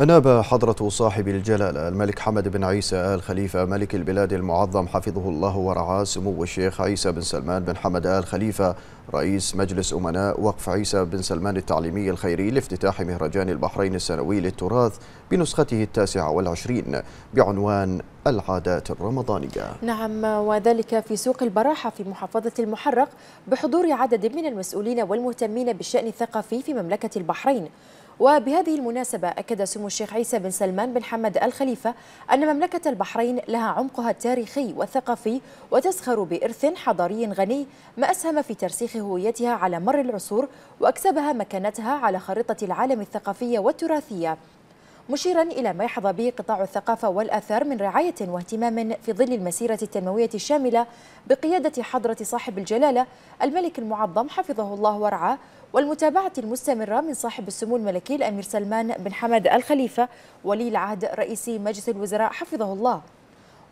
أناب حضرة صاحب الجلالة الملك حمد بن عيسى آل خليفة ملك البلاد المعظم حفظه الله ورعاه سمو الشيخ عيسى بن سلمان بن حمد آل خليفة رئيس مجلس أمناء وقف عيسى بن سلمان التعليمي الخيري لافتتاح مهرجان البحرين السنوي للتراث بنسخته التاسعة والعشرين بعنوان العادات الرمضانية نعم وذلك في سوق البراحة في محافظة المحرق بحضور عدد من المسؤولين والمهتمين بالشأن الثقافي في مملكة البحرين وبهذه المناسبة أكد سمو الشيخ عيسى بن سلمان بن حمد الخليفة أن مملكة البحرين لها عمقها التاريخي والثقافي وتزخر بإرث حضاري غني ما أسهم في ترسيخ هويتها على مر العصور وأكسبها مكانتها على خريطة العالم الثقافية والتراثية مشيرا إلى ما يحظى به قطاع الثقافة والأثار من رعاية واهتمام في ظل المسيرة التنموية الشاملة بقيادة حضرة صاحب الجلالة الملك المعظم حفظه الله ورعاه والمتابعة المستمرة من صاحب السمو الملكي الأمير سلمان بن حمد الخليفة ولي العهد رئيس مجلس الوزراء حفظه الله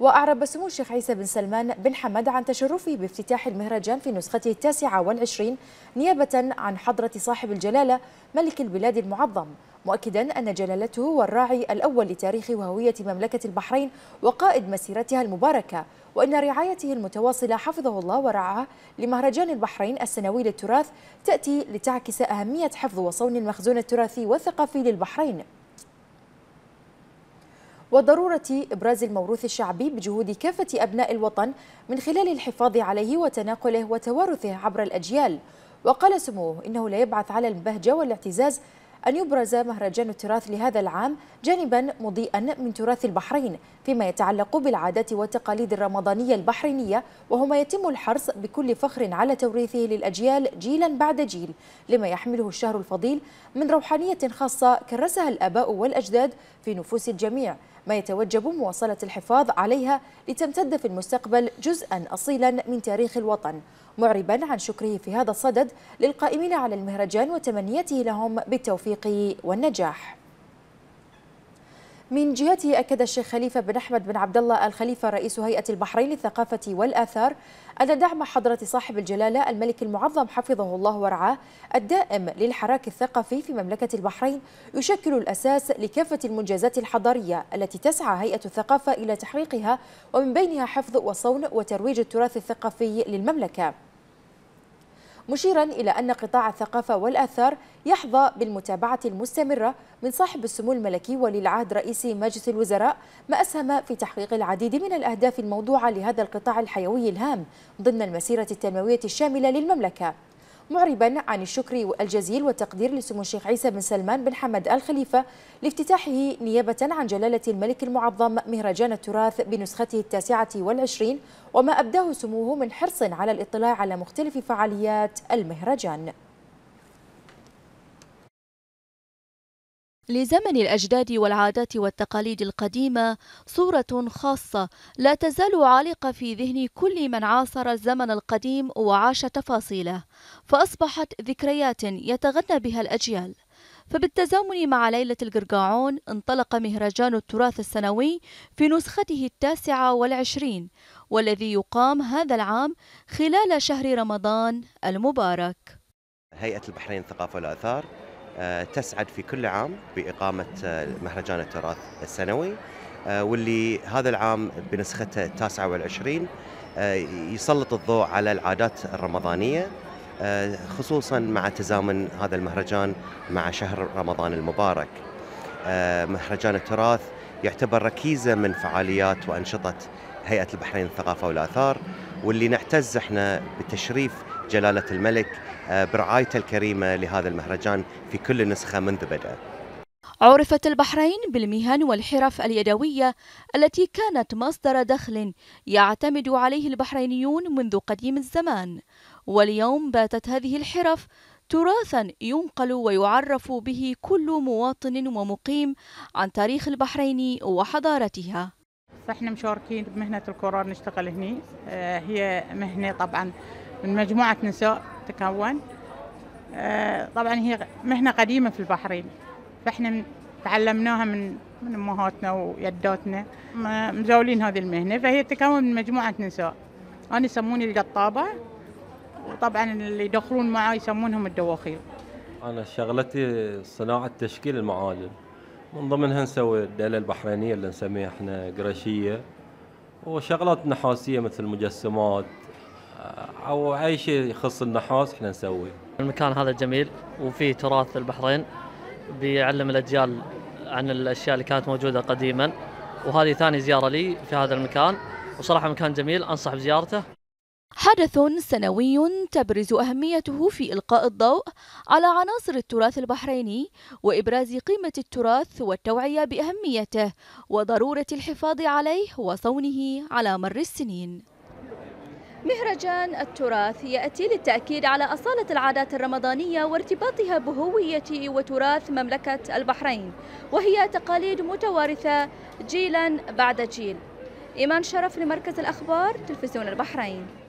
وأعرب سمو الشيخ عيسى بن سلمان بن حمد عن تشرفه بافتتاح المهرجان في نسخته التاسعة والعشرين نيابة عن حضرة صاحب الجلالة ملك البلاد المعظم مؤكدا أن جلالته هو الراعي الأول لتاريخ وهوية مملكة البحرين وقائد مسيرتها المباركة وأن رعايته المتواصلة حفظه الله ورعاه لمهرجان البحرين السنوي للتراث تأتي لتعكس أهمية حفظ وصون المخزون التراثي والثقافي للبحرين وضرورة إبراز الموروث الشعبي بجهود كافة أبناء الوطن من خلال الحفاظ عليه وتناقله وتوارثه عبر الأجيال وقال سموه إنه لا يبعث على البهجة والاعتزاز أن يبرز مهرجان التراث لهذا العام جانبا مضيئا من تراث البحرين فيما يتعلق بالعادات والتقاليد الرمضانية البحرينية وهما يتم الحرص بكل فخر على توريثه للأجيال جيلا بعد جيل لما يحمله الشهر الفضيل من روحانية خاصة كرسها الآباء والأجداد في نفوس الجميع ما يتوجب مواصلة الحفاظ عليها لتمتد في المستقبل جزءا أصيلا من تاريخ الوطن معربا عن شكره في هذا الصدد للقائمين على المهرجان وتمنيته لهم بالتوفيق والنجاح من جهته أكد الشيخ خليفة بن أحمد بن عبد الله الخليفة رئيس هيئة البحرين للثقافة والآثار أن دعم حضرة صاحب الجلالة الملك المعظم حفظه الله ورعاه الدائم للحراك الثقافي في مملكة البحرين يشكل الأساس لكافة المنجزات الحضارية التي تسعى هيئة الثقافة إلى تحقيقها ومن بينها حفظ وصون وترويج التراث الثقافي للمملكة مشيرا إلى أن قطاع الثقافة والآثار يحظى بالمتابعة المستمرة من صاحب السمو الملكي ولي العهد رئيس مجلس الوزراء ما أسهم في تحقيق العديد من الأهداف الموضوعة لهذا القطاع الحيوي الهام ضمن المسيرة التنموية الشاملة للمملكة معربا عن الشكر الجزيل والتقدير لسمو الشيخ عيسى بن سلمان بن حمد الخليفة لافتتاحه نيابة عن جلالة الملك المعظم مهرجان التراث بنسخته التاسعة والعشرين وما أبداه سموه من حرص على الاطلاع على مختلف فعاليات المهرجان لزمن الأجداد والعادات والتقاليد القديمة صورة خاصة لا تزال عالقة في ذهن كل من عاصر الزمن القديم وعاش تفاصيله فأصبحت ذكريات يتغنى بها الأجيال فبالتزامن مع ليلة القرقاعون انطلق مهرجان التراث السنوي في نسخته التاسعة والعشرين والذي يقام هذا العام خلال شهر رمضان المبارك هيئة البحرين الثقافة والآثار آه، تسعد في كل عام بإقامة آه، مهرجان التراث السنوي آه، واللي هذا العام بنسخته التاسعة والعشرين يسلط الضوء على العادات الرمضانية خصوصا مع تزامن هذا المهرجان مع شهر رمضان المبارك مهرجان التراث يعتبر ركيزة من فعاليات وأنشطة هيئة البحرين الثقافة والآثار واللي نعتز احنا بتشريف جلاله الملك آه، برعايته الكريمه لهذا المهرجان في كل نسخه منذ بدء عرفت البحرين بالمهن والحرف اليدوية التي كانت مصدر دخل يعتمد عليه البحرينيون منذ قديم الزمان واليوم باتت هذه الحرف تراثا ينقل ويعرف به كل مواطن ومقيم عن تاريخ البحرين وحضارتها احنا مشاركين بمهنة الكرار نشتغل هني آه، هي مهنة طبعا من مجموعة نساء تكون آه، طبعا هي مهنة قديمة في البحرين فإحنا تعلمناها من من أمهاتنا ويداتنا آه، مزاولين هذه المهنة فهي تكون من مجموعة نساء أنا يسموني القطابة وطبعا اللي يدخلون معي يسمونهم الدواخيل أنا شغلتي صناعة تشكيل المعالم من ضمنها نسوي الدلة البحرينية اللي نسميها احنا قرشية وشغلات نحاسية مثل مجسمات او اي شيء يخص النحاس احنا نسويه. المكان هذا جميل وفيه تراث البحرين بيعلم الاجيال عن الاشياء اللي كانت موجوده قديما وهذه ثاني زياره لي في هذا المكان وصراحه مكان جميل انصح بزيارته. حدث سنوي تبرز أهميته في إلقاء الضوء على عناصر التراث البحريني وإبراز قيمة التراث والتوعية بأهميته وضرورة الحفاظ عليه وصونه على مر السنين مهرجان التراث يأتي للتأكيد على أصالة العادات الرمضانية وارتباطها بهوية وتراث مملكة البحرين وهي تقاليد متوارثة جيلا بعد جيل إيمان شرف لمركز الأخبار تلفزيون البحرين